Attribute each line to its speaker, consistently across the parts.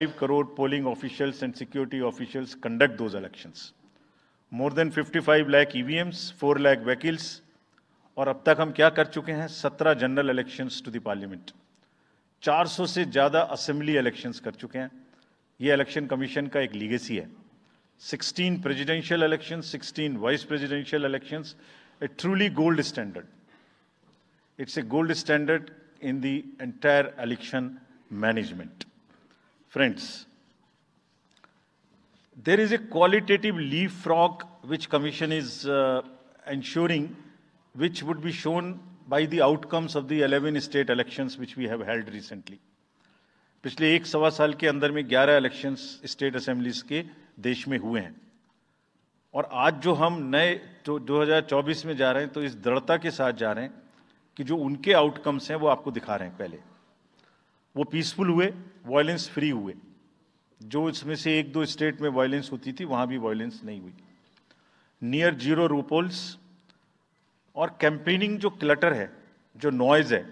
Speaker 1: 5 crore polling officials and security officials conduct those elections. More than 55 lakh EVMs, 4 lakh वकील्स और अब तक हम क्या कर चुके हैं 17 general elections to the parliament 400 से ज़्यादा असेंबली इलेक्शंस कर चुके हैं ये इलेक्शन कमीशन का एक लीगेसी है 16 presidential election 16 vice presidential elections a truly gold standard it's a gold standard in the entire election management Friends, there is a qualitative leaf frog which Commission is uh, ensuring, which would be shown by the outcomes of the 11 state elections which we have held recently. पिछले एक सवा साल के अंदर में 11 elections state assemblies के देश में हुए हैं और आज जो हम नए जो 2024 में जा रहे हैं तो इस दृढ़ता के साथ जा रहे हैं कि जो उनके आउटकम्स हैं वो आपको दिखा रहे हैं पहले वो पीसफुल हुए वायलेंस फ्री हुए जो इसमें से एक दो स्टेट में वायलेंस होती थी वहाँ भी वायलेंस नहीं हुई नियर जीरो रूपोल्स और कैंपेनिंग जो क्लटर है जो नॉइज है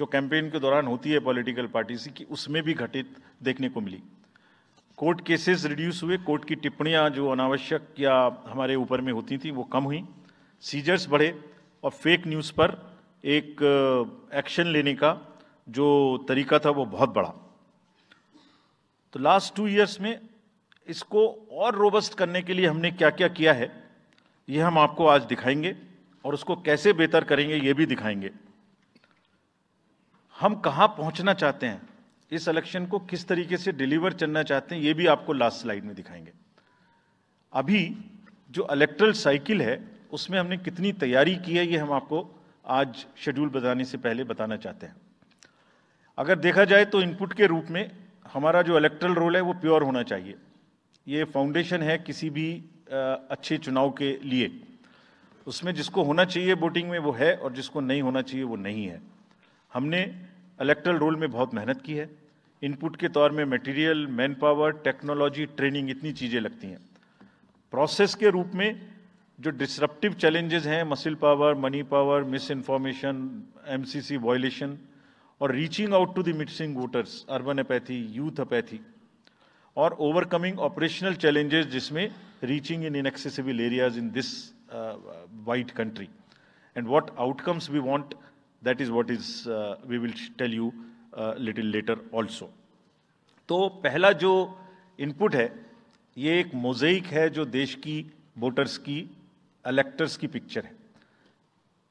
Speaker 1: जो कैंपेन के दौरान होती है पॉलिटिकल पार्टी की उसमें भी घटित देखने को मिली कोर्ट केसेस रिड्यूस हुए कोर्ट की टिप्पणियां जो अनावश्यक या हमारे ऊपर में होती थी वो कम हुई सीजर्स बढ़े और फेक न्यूज़ पर एक एक्शन uh, लेने का जो तरीका था वो बहुत बड़ा तो लास्ट टू इयर्स में इसको और रोबस्ट करने के लिए हमने क्या क्या किया है ये हम आपको आज दिखाएंगे और उसको कैसे बेहतर करेंगे ये भी दिखाएंगे हम कहाँ पहुँचना चाहते हैं इस इलेक्शन को किस तरीके से डिलीवर चलना चाहते हैं ये भी आपको लास्ट स्लाइड में दिखाएंगे अभी जो इलेक्ट्रल साइकिल है उसमें हमने कितनी तैयारी की है ये हम आपको आज शेड्यूल बताने से पहले बताना चाहते हैं अगर देखा जाए तो इनपुट के रूप में हमारा जो इलेक्ट्रल रोल है वो प्योर होना चाहिए ये फाउंडेशन है किसी भी अच्छे चुनाव के लिए उसमें जिसको होना चाहिए वोटिंग में वो है और जिसको नहीं होना चाहिए वो नहीं है हमने इलेक्ट्रल रोल में बहुत मेहनत की है इनपुट के तौर में material man power technology training इतनी चीज़ें लगती हैं प्रोसेस के रूप में जो डिसरप्टिव चैलेंजेस हैं muscle power money power misinformation M C C violation और reaching out to the missing voters urban apathy youth apathy और ओवरकमिंग ऑपरेशनल चैलेंजेस जिसमें reaching in inaccessible areas in this wide country and what outcomes we want that is what is we will tell you little letter also तो पहला जो input है ये एक mosaic है जो देश की वोटर्स की इलेक्टर्स की पिक्चर है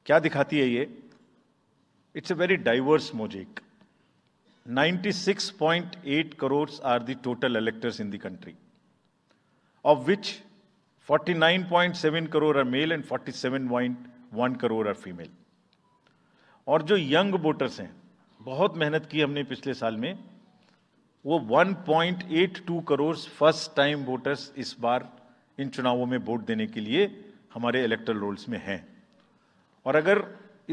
Speaker 1: क्या दिखाती है ये It's a very diverse mosaic. 96.8 crores are the total electors in the country, of which 49.7 crore are male and 47.1 crore are female. और जो यंग वोटर्स हैं बहुत मेहनत की हमने पिछले साल में वो 1.82 point crore first time voters इस बार इन चुनावों में वोट देने के लिए हमारे इलेक्ट्रल रोल्स में हैं और अगर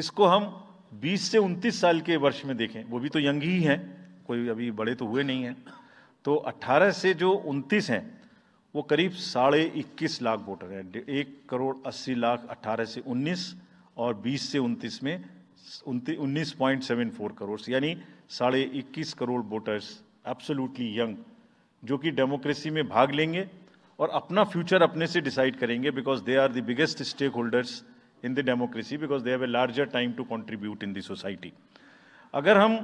Speaker 1: इसको हम बीस से उनतीस साल के वर्ष में देखें वो भी तो यंग ही हैं कोई अभी बड़े तो हुए नहीं हैं तो 18 से जो उनतीस हैं वो करीब साढ़े इक्कीस लाख वोटर हैं एक करोड़ अस्सी लाख अट्ठारह से उन्नीस और बीस से उनतीस में उन्नीस पॉइंट सेवन फोर करोड़ यानी साढ़े इक्कीस करोड़ वोटर्स एब्सोल्युटली यंग जो कि डेमोक्रेसी में भाग लेंगे और अपना फ्यूचर अपने से डिसाइड करेंगे because they are the biggest stake holders in the democracy because they have a larger time to contribute in the अगर हम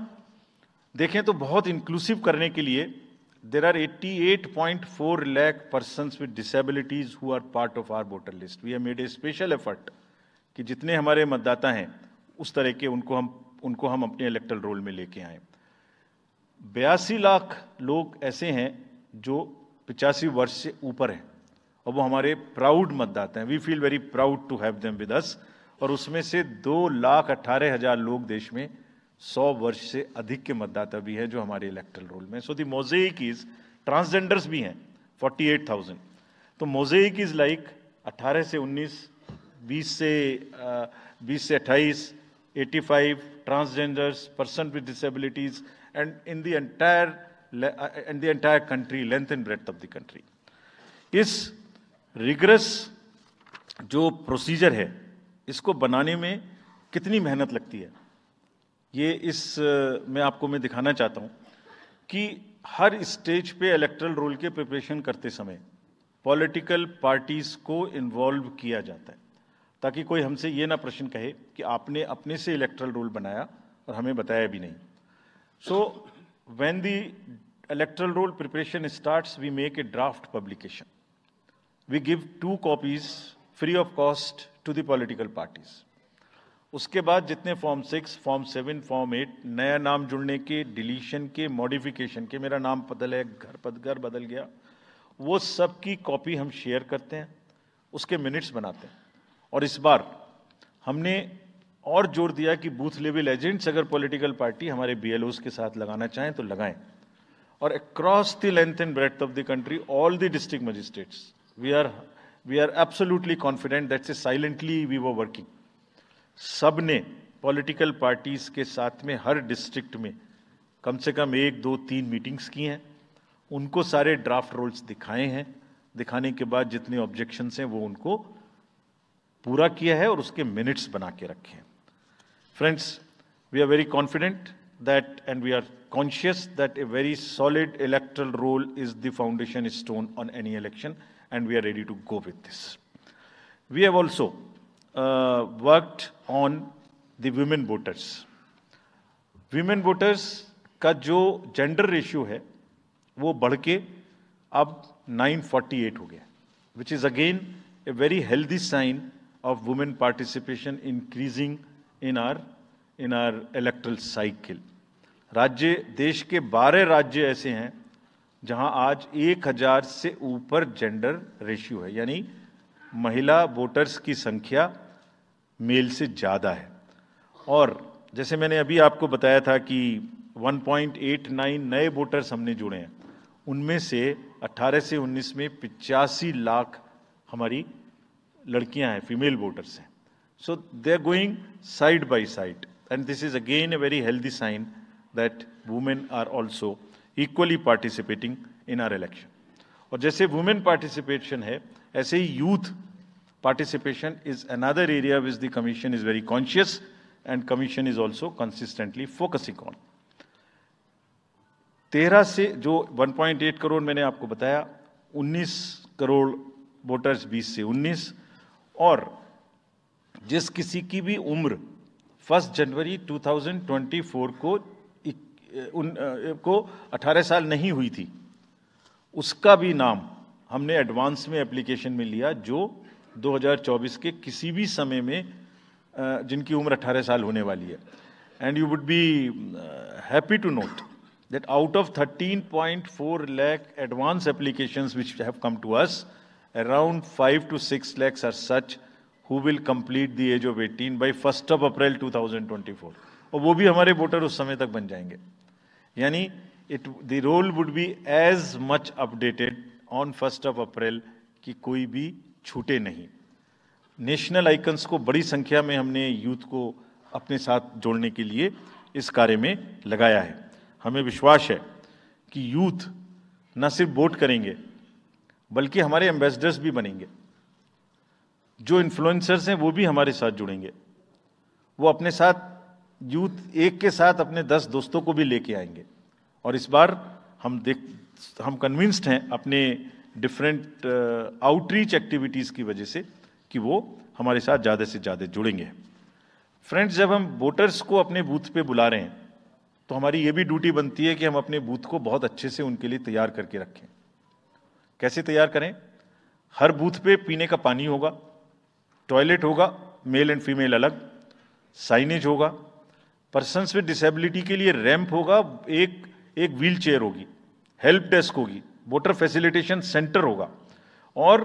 Speaker 1: देखें तो बहुत इंक्लूसिव करने के लिए there are eighty eight point four lakh person with disabilities who are part of our voter list we have made a special effort कि जितने हमारे मतदाता हैं उस तरह के उनको हम उनको हम अपने इलेक्ट्रल रोल में लेके आए बयासी लाख लोग ऐसे हैं जो पिचासी वर्ष से ऊपर हैं और वो हमारे प्राउड मतदाता हैं we feel very proud to have them with us और उसमें से दो लाख अट्ठारह हज़ार लोग देश में सौ वर्ष से अधिक के मतदाता भी हैं जो हमारे इलेक्ट्रल रोल में so the mosaic is transgenders भी हैं फोर्टी एट थाउजेंड तो मोजेक इज लाइक अट्ठारह से उन्नीस बीस से बीस से अट्ठाईस eighty five transgenders person with disabilities and in the entire in the entire country length and breadth of the country is rigorous जो प्रोसीजर है इसको बनाने में कितनी मेहनत लगती है ये इस मैं आपको मैं दिखाना चाहता हूँ कि हर स्टेज पे इलेक्ट्रल रोल के प्रिपरेशन करते समय पॉलिटिकल पार्टीज़ को इन्वॉल्व किया जाता है ताकि कोई हमसे ये ना प्रश्न कहे कि आपने अपने से इलेक्ट्रल रोल बनाया और हमें बताया भी नहीं so when the electoral roll preparation starts we make a draft publication we give two copies free of cost to the political parties. उसके बाद जितने form six form seven form eight नया नाम जुड़ने के डिलीशन के मॉडिफिकेशन के मेरा नाम बदल है घर पद घर बदल गया वो सब की कॉपी हम शेयर करते हैं उसके मिनट्स बनाते हैं और इस बार हमने और जोर दिया कि बूथ लेवल एजेंट्स अगर पॉलिटिकल पार्टी हमारे बी के साथ लगाना चाहें तो लगाएं और across the length and breadth of the country all the district magistrates we are we are absolutely confident that से silently we were working सब ने पॉलिटिकल पार्टीज के साथ में हर डिस्ट्रिक्ट में कम से कम एक दो तीन मीटिंग्स की हैं उनको सारे ड्राफ्ट रोल्स दिखाए हैं दिखाने के बाद जितने ऑब्जेक्शंस हैं वो उनको पूरा किया है और उसके मिनट्स बना के रखे हैं friends we are very confident that and we are conscious that a very solid electoral roll is the foundation stone on any election and we are ready to go with this. We have also uh, worked on the women voters. Women voters का जो gender ratio है वो बढ़ के अब 948 हो गया which is again a very healthy sign of women participation increasing in our in our electoral cycle राज्य देश के 12 राज्य ऐसे हैं जहां आज एक हजार से ऊपर जेंडर रेशियो है यानी महिला वोटर्स की संख्या मेल से ज़्यादा है और जैसे मैंने अभी आपको बताया था कि 1.89 नए वोटर्स हमने जुड़े हैं उनमें से 18 से 19 में पिचासी लाख हमारी लड़कियां हैं फीमेल वोटर्स हैं so they are going side by side and this is again a very healthy sign that women are also equally participating in our election और जैसे वुमेन पार्टिसिपेशन है ऐसे ही youth participation is another area which the commission is very conscious and commission is also consistently focusing on तेरह से जो 1.8 करोड़ मैंने आपको बताया 19 करोड़ वोटर्स 20 से 19 और जिस किसी की भी उम्र फर्स्ट जनवरी 2024 को उन को 18 साल नहीं हुई थी उसका भी नाम हमने एडवांस में एप्लीकेशन में लिया जो 2024 के किसी भी समय में जिनकी उम्र 18 साल होने वाली है and you would be happy to note that out of 13.4 point four lakh advance application which have come to us around five to six lakhs are such who will complete the age of eighteen by first of April two thousand twenty four और वो भी हमारे voter उस समय तक बन जाएंगे यानी it the roll would be as much updated on first of April कि कोई भी छूटे नहीं नेशनल आइकन्स को बड़ी संख्या में हमने यूथ को अपने साथ जोड़ने के लिए इस कार्य में लगाया है हमें विश्वास है कि यूथ न सिर्फ वोट करेंगे बल्कि हमारे एम्बेसडर्स भी बनेंगे जो इन्फ्लुएंसर्स हैं वो भी हमारे साथ जुड़ेंगे वो अपने साथ यूथ एक के साथ अपने दस दोस्तों को भी लेके आएंगे और इस बार हम देख हम कन्विंस्ड हैं अपने डिफरेंट आउटरीच एक्टिविटीज़ की वजह से कि वो हमारे साथ ज़्यादा से ज़्यादा जुड़ेंगे फ्रेंड्स जब हम वोटर्स को अपने बूथ पे बुला रहे हैं तो हमारी ये भी ड्यूटी बनती है कि हम अपने बूथ को बहुत अच्छे से उनके लिए तैयार करके रखें कैसे तैयार करें हर बूथ पे पीने का पानी होगा टॉयलेट होगा मेल एंड फीमेल अलग साइनेज होगा पर्सनस विद डिसेबिलिटी के लिए रैंप होगा एक एक व्हील चेयर होगी हेल्प डेस्क होगी वोटर फैसिलिटेशन सेंटर होगा और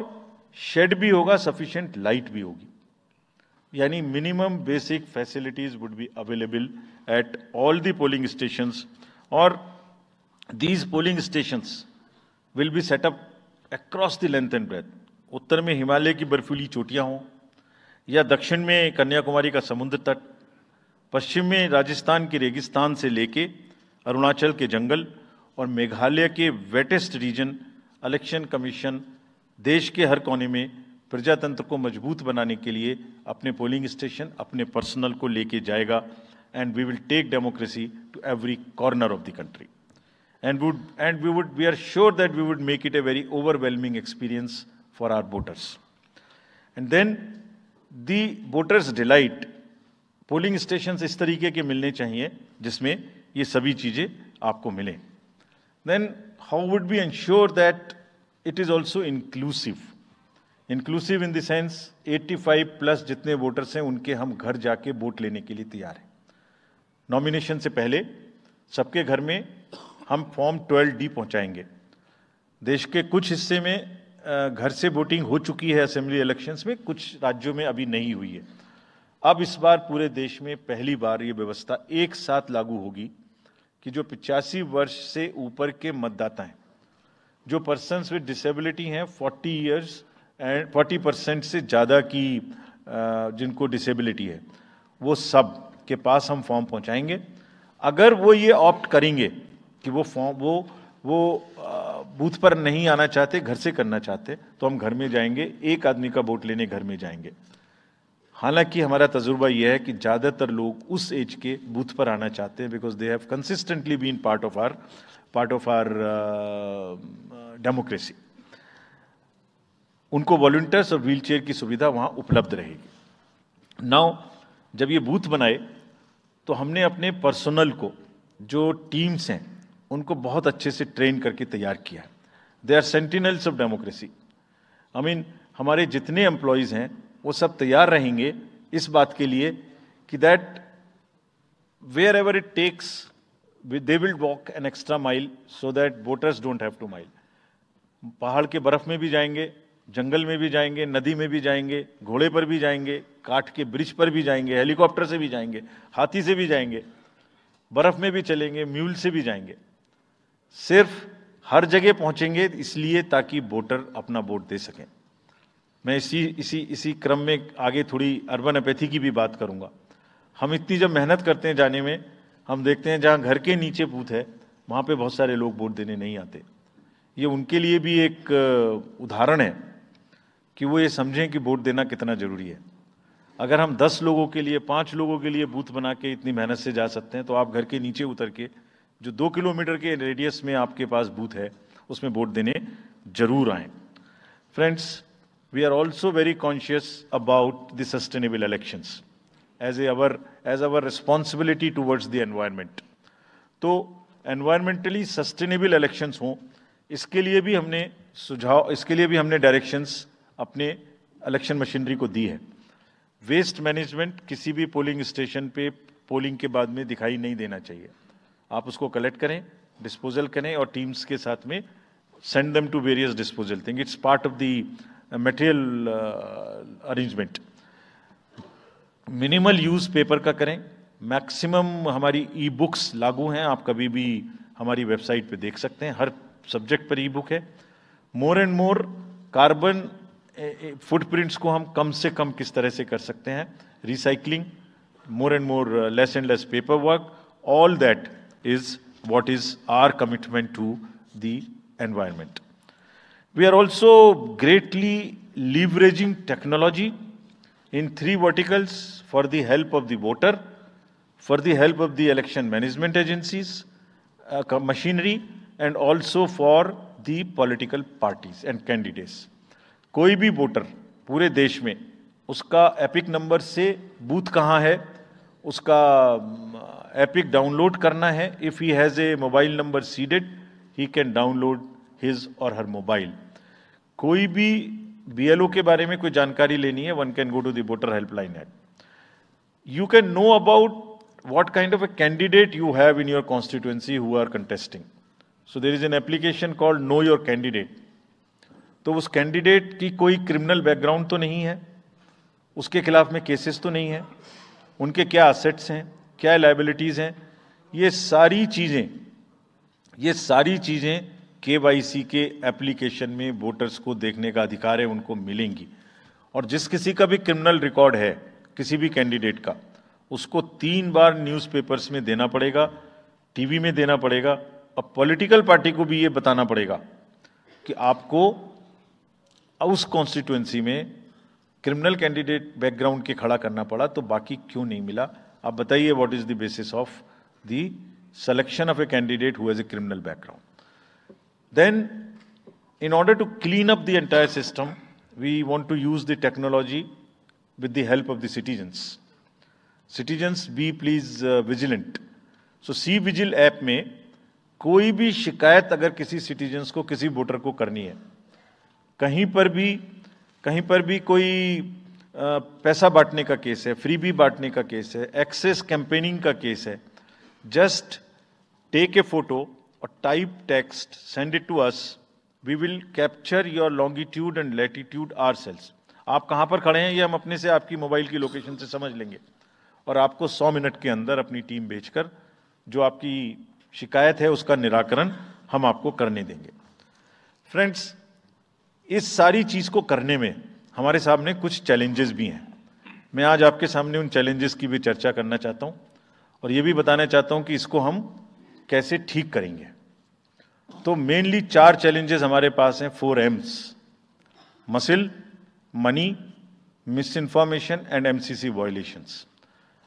Speaker 1: शेड भी होगा सफिशेंट लाइट भी होगी यानी minimum basic facilities would be available at all the polling stations और these polling station will be set up across the length and breadth उत्तर में हिमालय की बर्फीली चोटियां हों या दक्षिण में कन्याकुमारी का समुद्र तट पश्चिम में राजस्थान के रेगिस्तान से लेके अरुणाचल के जंगल और मेघालय के वेटेस्ट रीजन इलेक्शन कमीशन देश के हर कोने में प्रजातंत्र को मजबूत बनाने के लिए अपने पोलिंग स्टेशन अपने पर्सनल को लेके जाएगा and we will take democracy to every corner of the country and would and we would we are sure that we would make it a very overwhelming experience for our voters and then voters delight polling station इस तरीके के मिलने चाहिए जिसमें ये सभी चीज़ें आपको मिलें then how would be ensure that it is also inclusive inclusive in देंस 85 प्लस जितने वोटर्स हैं उनके हम घर जाके वोट लेने के लिए तैयार हैं नॉमिनेशन से पहले सबके घर में हम फॉर्म 12 डी पहुंचाएंगे देश के कुछ हिस्से में घर से वोटिंग हो चुकी है असेंबली इलेक्शंस में कुछ राज्यों में अभी नहीं हुई है अब इस बार पूरे देश में पहली बार ये व्यवस्था एक साथ लागू होगी कि जो पिचासी वर्ष से ऊपर के मतदाता हैं जो पर्सनस विद डिसेबिलिटी हैं 40 इयर्स एंड 40 परसेंट से ज़्यादा की जिनको डिसेबिलिटी है वो सब के पास हम फॉर्म पहुंचाएंगे अगर वो ये ऑप्ट करेंगे कि वो फॉर्म वो वो बूथ पर नहीं आना चाहते घर से करना चाहते तो हम घर में जाएंगे एक आदमी का वोट लेने घर में जाएंगे हालांकि हमारा तजुर्बा यह है कि ज़्यादातर लोग उस एज के बूथ पर आना चाहते हैं because they have consistently been part of our part of our democracy उनको वॉल्टियर्स और व्हील की सुविधा वहाँ उपलब्ध रहेगी नाउ जब ये बूथ बनाए तो हमने अपने पर्सनल को जो टीम्स हैं उनको बहुत अच्छे से ट्रेन करके तैयार किया they are sentinels of democracy I mean हमारे जितने एम्प्लॉयज़ हैं वो सब तैयार रहेंगे इस बात के लिए कि that wherever it takes they will walk an extra mile so that voters don't have to mile पहाड़ के बर्फ में भी जाएंगे जंगल में भी जाएंगे नदी में भी जाएंगे घोड़े पर भी जाएंगे काठ के ब्रिज पर भी जाएंगे हेलीकॉप्टर से भी जाएंगे हाथी से भी जाएंगे बर्फ में भी चलेंगे म्यूल से भी जाएंगे सिर्फ हर जगह पहुंचेंगे इसलिए ताकि वोटर अपना वोट दे सकें मैं इसी इसी इसी क्रम में आगे थोड़ी अर्बन अपैथी की भी बात करूंगा हम इतनी जब मेहनत करते हैं जाने में हम देखते हैं जहाँ घर के नीचे पूत है वहाँ पे बहुत सारे लोग वोट देने नहीं आते ये उनके लिए भी एक उदाहरण है कि वो ये समझें कि वोट देना कितना ज़रूरी है अगर हम दस लोगों के लिए पाँच लोगों के लिए बूथ बना के इतनी मेहनत से जा सकते हैं तो आप घर के नीचे उतर के जो दो किलोमीटर के रेडियस में आपके पास बूथ है उसमें वोट देने ज़रूर आएँ friends we are also very conscious about the sustainable elections as a, our as our responsibility towards the environment तो एनवायरमेंटली सस्टेनेबल इलेक्शंस हों इसके लिए भी हमने सुझाव इसके लिए भी हमने डायरेक्शंस अपने इलेक्शन मशीनरी को दी है वेस्ट मैनेजमेंट किसी भी पोलिंग स्टेशन पे पोलिंग के बाद में दिखाई नहीं देना चाहिए आप उसको कलेक्ट करें डिस्पोजल करें और टीम्स के साथ में send them to various disposal thing it's part of the material arrangement minimal use paper का करें मैक्सिमम हमारी ई बुक्स लागू हैं आप कभी भी हमारी वेबसाइट पे देख सकते हैं हर सब्जेक्ट पर ई बुक है more and more carbon footprints को हम कम से कम किस तरह से कर सकते हैं recycling and more less and less paper work all that is what is our commitment to the environment We are also greatly leveraging technology in three verticals for the help of the voter, for the help of the election management agencies, uh, machinery, and also for the political parties and candidates. कोई भी voter पूरे देश में उसका epic number से booth कहाँ है उसका एपिक डाउनलोड करना है if he has a mobile number seeded he can download his और हर मोबाइल कोई भी बीएलओ के बारे में कोई जानकारी लेनी है one can go to the voter helpline at you can know about what kind of a candidate you have in your constituency who are contesting so there is an application called know your candidate तो उस candidate की कोई criminal background तो नहीं है उसके खिलाफ में केसेस तो नहीं है उनके क्या असेट्स हैं क्या लाइबिलिटीज़ हैं ये सारी चीज़ें ये सारी चीज़ें केवाईसी के एप्लीकेशन में वोटर्स को देखने का अधिकार है उनको मिलेंगी और जिस किसी का भी क्रिमिनल रिकॉर्ड है किसी भी कैंडिडेट का उसको तीन बार न्यूज़पेपर्स में देना पड़ेगा टीवी में देना पड़ेगा और पॉलिटिकल पार्टी को भी ये बताना पड़ेगा कि आपको उस कॉन्स्टिट्यूएंसी में क्रिमिनल कैंडिडेट बैकग्राउंड के खड़ा करना पड़ा तो बाकी क्यों नहीं मिला आप बताइए what is the basis of the selection of a candidate who has a criminal background Then, in order to clean up the entire system, we want to use the technology with the help of the citizens. Citizens, be please uh, vigilant. So, C vigil app में कोई भी शिकायत अगर किसी citizens को किसी voter को करनी है कहीं पर भी कहीं पर भी कोई पैसा बांटने का केस है फ्री भी बांटने का केस है एक्सेस कैंपेनिंग का केस है just take a photo or type text, send it to us. We will capture your longitude and latitude ourselves. आप कहाँ पर खड़े हैं ये हम अपने से आपकी मोबाइल की लोकेशन से समझ लेंगे और आपको 100 मिनट के अंदर अपनी टीम भेजकर जो आपकी शिकायत है उसका निराकरण हम आपको करने देंगे फ्रेंड्स इस सारी चीज़ को करने में हमारे सामने कुछ चैलेंजेस भी हैं मैं आज आपके सामने उन चैलेंजेस की भी चर्चा करना चाहता हूँ और ये भी बताना चाहता हूँ कि इसको हम कैसे ठीक करेंगे तो मेनली चार चैलेंजेस हमारे पास हैं four Ms muscle money misinformation and M C C violations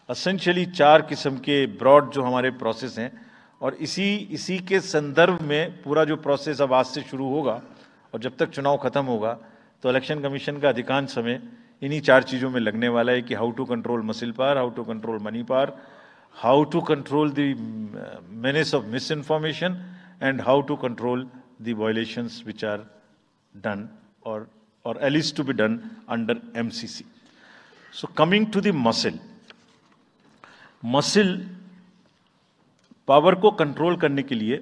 Speaker 1: essentially चार किस्म के ब्रॉड जो हमारे प्रोसेस हैं और इसी इसी के संदर्भ में पूरा जो प्रोसेस अब आज से शुरू होगा और जब तक चुनाव खत्म होगा तो इलेक्शन कमीशन का अधिकांश समय इन्हीं चार चीज़ों में लगने वाला है कि how to control muscle power how to control money power how to control the uh, menace of misinformation and how to control the violations which are done or, or at least to be done under MCC. So coming to the muscle, muscle power. को control करने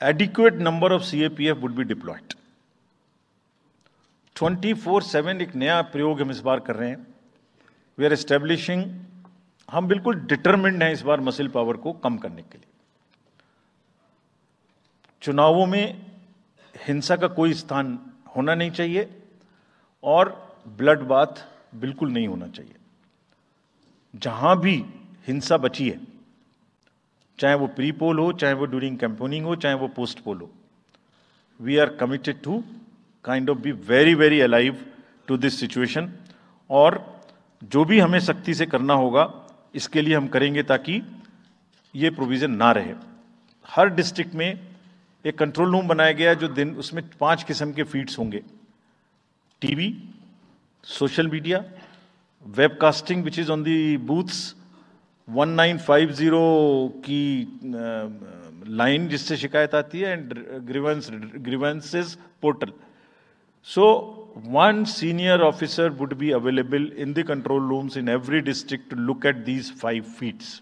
Speaker 1: adequate number of CAPF would be deployed. 24/7, would be deployed twenty four seven एक नया प्रयोग हम बिल्कुल determined हैं इस बार muscle power को कम करने के लिए चुनावों में हिंसा का कोई स्थान होना नहीं चाहिए और ब्लड बात बिल्कुल नहीं होना चाहिए जहां भी हिंसा बची है चाहे वो प्री पोल हो चाहे वो ड्यूरिंग कैंपोनिंग हो चाहे वो पोस्ट पोल हो we are committed to kind of be very very alive to this situation और जो भी हमें सख्ती से करना होगा इसके लिए हम करेंगे ताकि ये प्रोविज़न ना रहे हर डिस्ट्रिक्ट में एक कंट्रोल रूम बनाया गया जो दिन उसमें पांच किस्म के फीड्स होंगे TV social media webcasting which is on the booths 1950 की लाइन uh, जिससे शिकायत आती है and grievance grievances portal so one senior officer would be available in the control rooms in every district to look at these five feats.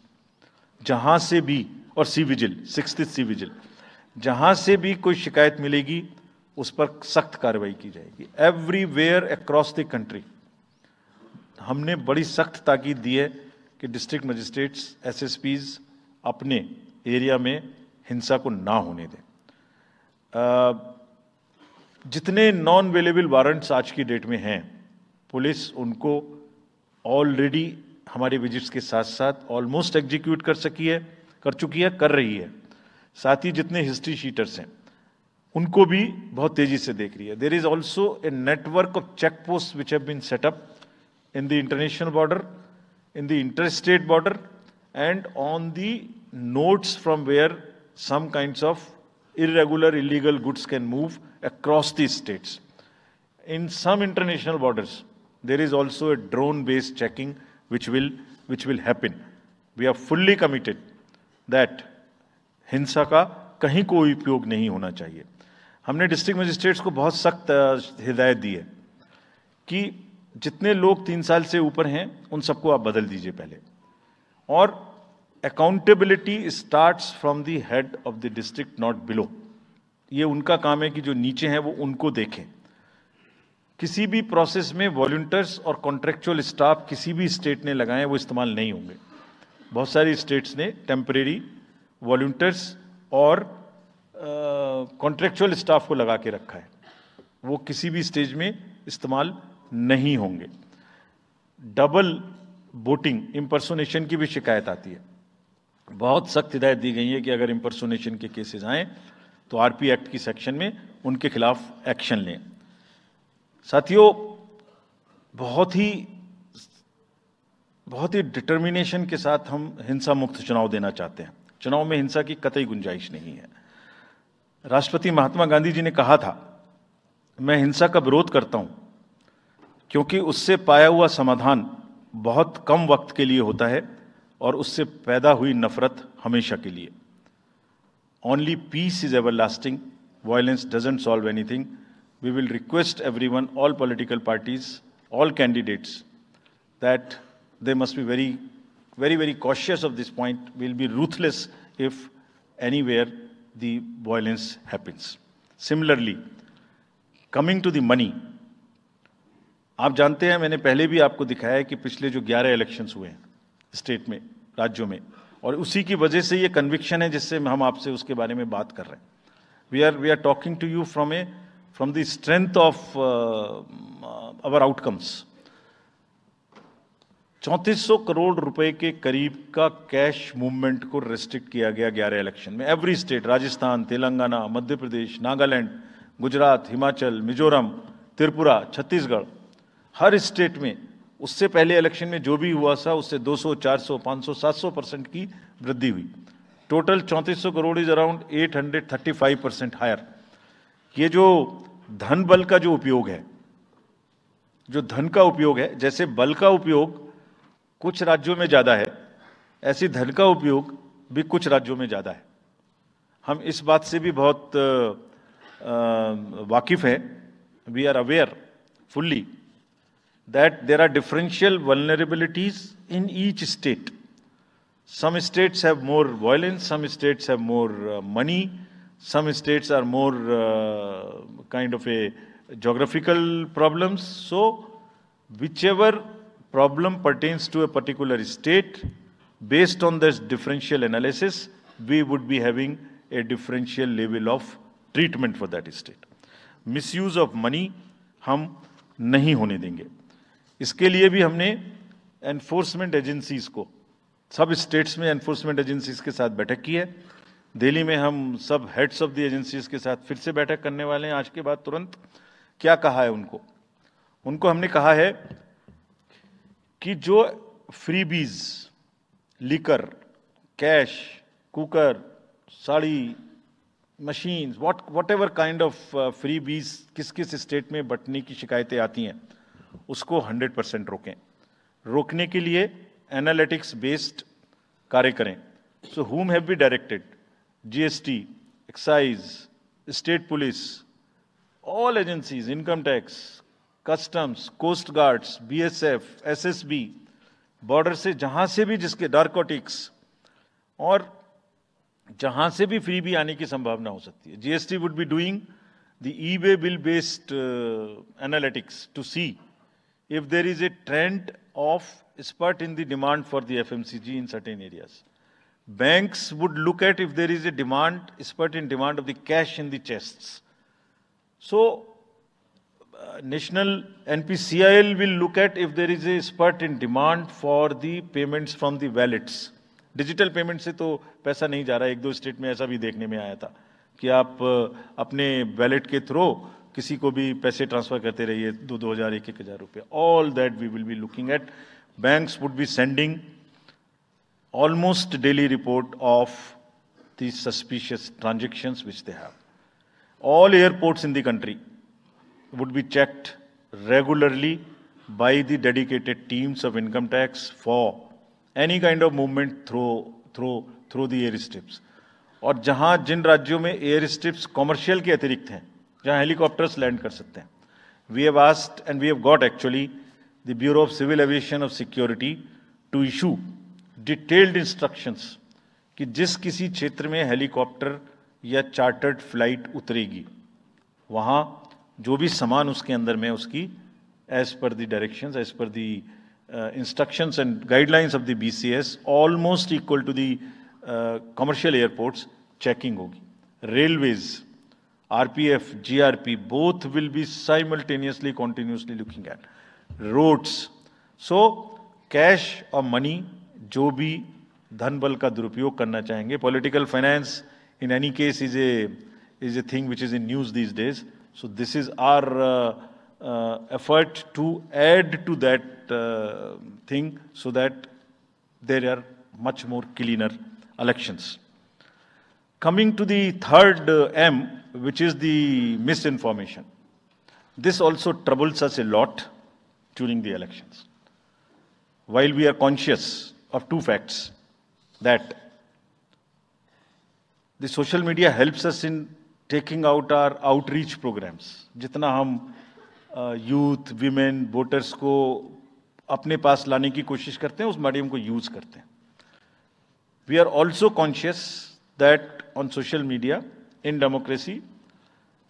Speaker 1: जहाँ से भी और C vigil six C vigil जहाँ से भी कोई शिकायत मिलेगी उस पर सख्त कार्रवाई की जाएगी everywhere across the country हमने बड़ी सख्त ताकीद दी है कि district magistrates S S Ps अपने एरिया में हिंसा को ना होने दें जितने नॉन अवेलेबल वारंट्स आज की डेट में हैं पुलिस उनको ऑलरेडी हमारे विजिट्स के साथ साथ ऑलमोस्ट एग्जीक्यूट कर सकी है कर चुकी है कर रही है साथ ही जितने हिस्ट्री शीटर्स हैं उनको भी बहुत तेजी से देख रही है there is also a network of check post which have been set up in the international border in the inter state border and on the notes from where some kinds of irregular illegal goods can move across these states. In some international borders, there is also a drone-based checking which will, which will happen. We are fully committed that हिंसा का कहीं कोई उपयोग नहीं होना चाहिए हमने district magistrates को बहुत सख्त हिदायत दी है कि जितने लोग तीन साल से ऊपर हैं उन सबको आप बदल दीजिए पहले और accountability starts from the head of the district not below ये उनका काम है कि जो नीचे हैं वो उनको देखें किसी भी प्रोसेस में वॉल्टियर्स और कॉन्ट्रेक्चुअल स्टाफ किसी भी स्टेट ने लगाए वो इस्तेमाल नहीं होंगे बहुत सारी स्टेट्स ने टेम्परेरी वॉल्टियर्स और कॉन्ट्रेक्चुअल uh, स्टाफ को लगा के रखा है वो किसी भी स्टेज में इस्तेमाल नहीं होंगे डबल बोटिंग इम्पर्सोनेशन की भी शिकायत आती है बहुत सख्त हिदायत दी गई है कि अगर इम्पर्सोनेशन के केसेस आएँ तो आरपी एक्ट की सेक्शन में उनके खिलाफ एक्शन लें साथियों बहुत ही बहुत ही डिटर्मिनेशन के साथ हम हिंसा मुक्त चुनाव देना चाहते हैं चुनाव में हिंसा की कतई गुंजाइश नहीं है राष्ट्रपति महात्मा गांधी जी ने कहा था मैं हिंसा का विरोध करता हूं क्योंकि उससे पाया हुआ समाधान बहुत कम वक्त के लिए होता है और उससे पैदा हुई नफरत हमेशा के लिए only peace is everlasting violence doesn't solve anything we will request everyone all political parties all candidates that they must be very very very cautious of this point will be ruthless if anywhere the violence happens similarly coming to the money आप जानते हैं मैंने पहले भी आपको दिखाया है कि पिछले जो ग्यारह इलेक्शंस हुए हैं स्टेट में राज्यों में और उसी की वजह से ये कन्विक्शन है जिससे हम आपसे उसके बारे में बात कर रहे हैं we are we are talking to you from a from the strength of our outcomes चौंतीस करोड़ रुपए के करीब का कैश मूवमेंट को रेस्ट्रिक्ट किया गया ग्यारह इलेक्शन में एवरी स्टेट राजस्थान तेलंगाना मध्य प्रदेश नागालैंड गुजरात हिमाचल मिजोरम त्रिपुरा छत्तीसगढ़ हर स्टेट में उससे पहले इलेक्शन में जो भी हुआ था उससे 200, 400, 500, 700 परसेंट की वृद्धि हुई total 3400 crore is around 835 percent higher ये जो धन बल का जो उपयोग है जो धन का उपयोग है जैसे बल का उपयोग कुछ राज्यों में ज़्यादा है ऐसी धन का उपयोग भी कुछ राज्यों में ज़्यादा है हम इस बात से भी बहुत वाकिफ़ हैं we are aware fully that there are differential vulnerabilities in each state. Some states have more violence, some states have more uh, money, some states are more uh, kind of a geographical problems. So, whichever problem pertains to a particular state, based on this differential analysis, we would be having a differential level of treatment for that state. Misuse of money hum, नहीं होने देंगे इसके लिए भी हमने enforcement agencies को सब states में एनफोर्समेंट एजेंसीज के साथ बैठक की है दिल्ली में हम सब हेड्स ऑफ द एजेंसीज के साथ फिर से बैठक करने वाले हैं आज के बाद तुरंत क्या कहा है उनको उनको हमने कहा है कि जो freebies liquor cash cooker sari machines what whatever kind of freebies किस किस स्टेट में बटने की शिकायतें आती हैं उसको 100 परसेंट रोकें रोकने के लिए एनालिटिक्स बेस्ड कार्य करें so who have be directed GST excise state police all agencies income tax customs coast guards BSF SSB border से जहां से भी जिसके डार्कोटिक्स और जहां से भी फ्री भी आने की संभावना हो सकती है GST would be doing the e way bill based analytics to see if there is a trend of spurt in the demand for the FMCG in certain areas. Banks would look at if there is a demand, spurt in demand of the cash in the chests. So, uh, national NPCIL will look at if there is a spurt in demand for the payments from the wallets. Digital payment से तो पैसा नहीं जा रहा एक दो state में ऐसा भी देखने में आया था कि आप अपने वैलेट के थ्रू किसी को भी पैसे ट्रांसफर करते रहिए दो दो हजार एक एक हजार रुपये all that we will be looking at banks would be sending almost daily report of the suspicious transactions which they have all airports in the country would be checked regularly by the dedicated teams of income tax for any kind of movement through through through the air strips और जहां जिन राज्यों में air strips commercial के अतिरिक्त हैं जहाँ helicopters land कर सकते हैं we have asked and we have got actually the bureau of civil aviation of security to issue detailed instructions कि जिस किसी क्षेत्र में हेलीकॉप्टर या चार्टर्ड फ्लाइट उतरेगी वहाँ जो भी सामान उसके अंदर में उसकी as per the direction as per instructions and guidelines of the B C S almost equal to uh, commercial airports checking होगी railways RPF, GRP, both will be simultaneously, continuously looking at. Roads. So, cash or money, जो भी धन बल का दुरुपयोग करना चाहेंगे political finance in any case is a is a thing which is in news these days so this is our effort to add to that thing so that there are much more cleaner elections. Coming to the third uh, M, which is the misinformation. This also troubles us a lot during the elections. While we are conscious of two facts that the social media helps us in taking out our outreach programs. जितना हम uh, youth, women, voters ko apne पास लाने ki koshish karte hain, us medium ko use karte hain. We are also conscious that on social media. in democracy,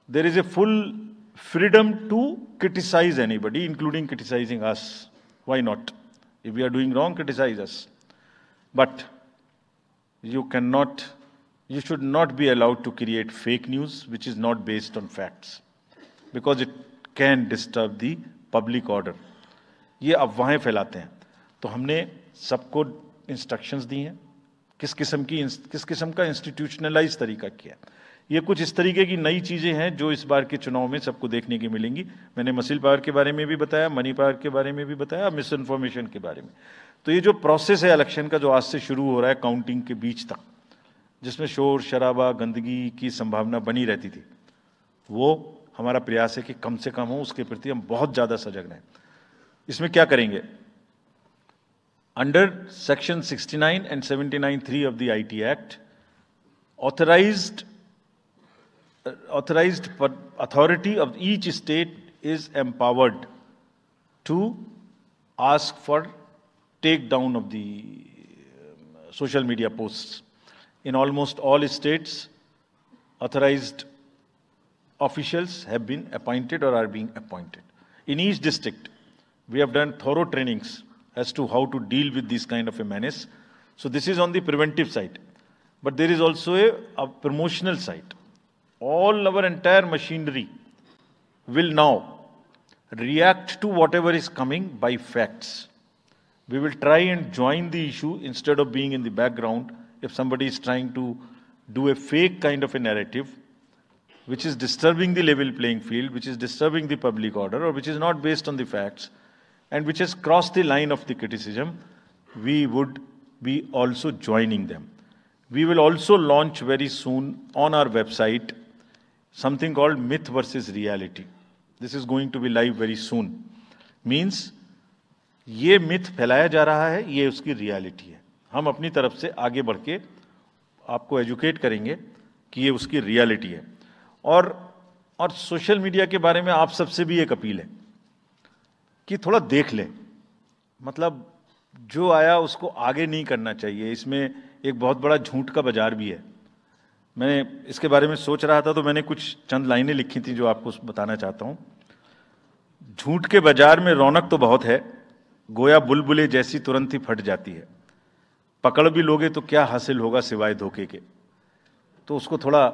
Speaker 1: there is a full freedom to criticize anybody, including criticizing us. Why not? If we are doing wrong, criticize us. But you cannot, you should not be allowed to create fake news which is not based on facts because it can disturb the public order. ये अफवाहें फैलाते हैं तो हमने सबको instructions दी हैं किस किस्म की किस किस्म का इंस्टीट्यूशनलाइज तरीका किया ये कुछ इस तरीके की नई चीज़ें हैं जो इस बार के चुनाव में सबको देखने की मिलेंगी मैंने मसील पावर के बारे में भी बताया मनी पावर के बारे में भी बताया मिस इन्फॉर्मेशन के बारे में तो ये जो प्रोसेस है इलेक्शन का जो आज से शुरू हो रहा है काउंटिंग के बीच तक जिसमें शोर शराबा गंदगी की संभावना बनी रहती थी वो हमारा प्रयास है कि कम से कम हो उसके प्रति हम बहुत ज़्यादा सजग रहें इसमें क्या करेंगे under section 69 and 79 three of the IT act authorized authorized authority of each state is empowered to ask for takedown of the um, social media posts. In almost all states, authorized officials have been appointed or are being appointed. In each district, we have done thorough trainings as to how to deal with this kind of a menace. So this is on the preventive side. But there is also a, a promotional side all our entire machinery will now react to whatever is coming by facts. We will try and join the issue instead of being in the background if somebody is trying to do a fake kind of a narrative which is disturbing the level playing field, which is disturbing the public order, or which is not based on the facts, and which has crossed the line of the criticism, we would be also joining them. We will also launch very soon on our website something called myth versus reality. This is going to be live very soon. Means ये myth फैलाया जा रहा है ये उसकी reality है हम अपनी तरफ से आगे बढ़ के आपको एजुकेट करेंगे कि ये उसकी रियलिटी है और और सोशल मीडिया के बारे में आप सबसे भी एक अपील है कि थोड़ा देख लें मतलब जो आया उसको आगे नहीं करना चाहिए इसमें एक बहुत बड़ा झूठ का बाजार भी है मैंने इसके बारे में सोच रहा था तो मैंने कुछ चंद लाइनें लिखी थी जो आपको बताना चाहता हूँ झूठ के बाजार में रौनक तो बहुत है गोया बुलबुले जैसी तुरंत ही फट जाती है पकड़ भी लोगे तो क्या हासिल होगा सिवाय धोखे के तो उसको थोड़ा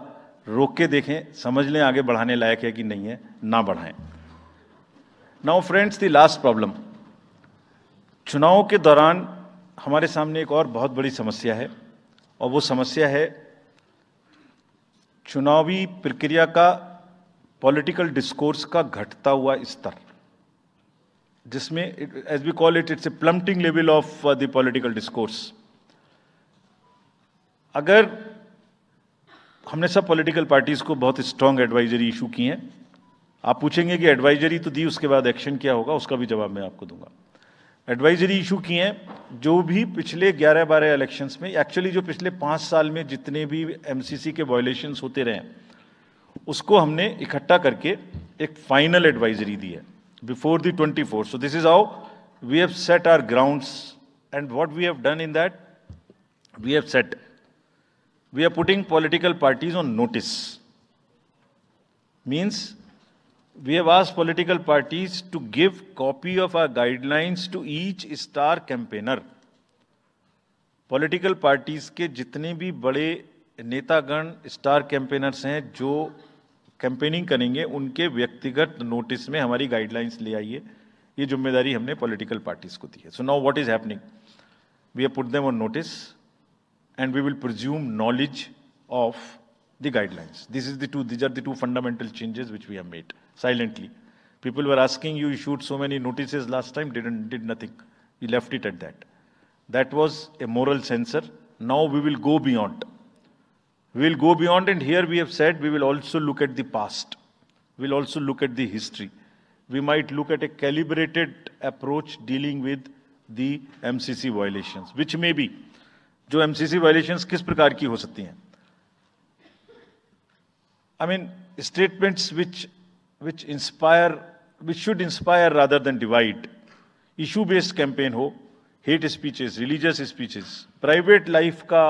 Speaker 1: रोक के देखें समझ लें आगे बढ़ाने लायक है कि नहीं है ना बढ़ाएं now friends the last problem चुनाव के दौरान हमारे सामने एक और बहुत बड़ी समस्या है और वो समस्या है चुनावी प्रक्रिया का पॉलिटिकल डिस्कोर्स का घटता हुआ स्तर जिसमें as we call it it's a plummeting level of the political discourse अगर हमने सब पॉलिटिकल पार्टीज़ को बहुत स्ट्रांग एडवाइजरी इशू की हैं आप पूछेंगे कि एडवाइजरी तो दी उसके बाद एक्शन क्या होगा उसका भी जवाब मैं आपको दूंगा एडवाइजरी इशू किए हैं जो भी पिछले 11-12 इलेक्शंस में एक्चुअली जो पिछले पाँच साल में जितने भी एमसीसी के वायोलेशंस होते रहे उसको हमने इकट्ठा करके एक फाइनल एडवाइजरी दी है before the twenty four so this is how we have set our grounds and what we have done in that we have set we are putting political parties on notice means we have asked political parties to give copy of our guidelines to each star campaigner political parties के जितने भी बड़े नेतागण star campaigners हैं जो campaigning करेंगे उनके व्यक्तिगत नोटिस में हमारी गाइडलाइंस ले आइए ये जिम्मेदारी हमने पॉलिटिकल पार्टीज को दी है so now what is happening we have put them on notice and we will presume knowledge of the guidelines this is the two these are the two fundamental changes which we have made silently. People were asking you, you shoot so many notices last time, didn't, did nothing. We left it at that. That was a moral censor. Now we will go beyond. We will go beyond, and here we have said we will also look at the past. We will also look at the history. We might look at a calibrated approach dealing with the MCC violations, which may be. जो MCC violations किस प्रकार की हो सकती हैं I mean statements which which inspire which should inspire rather than divide issue based campaign ho hate speeches religious speeches private life ka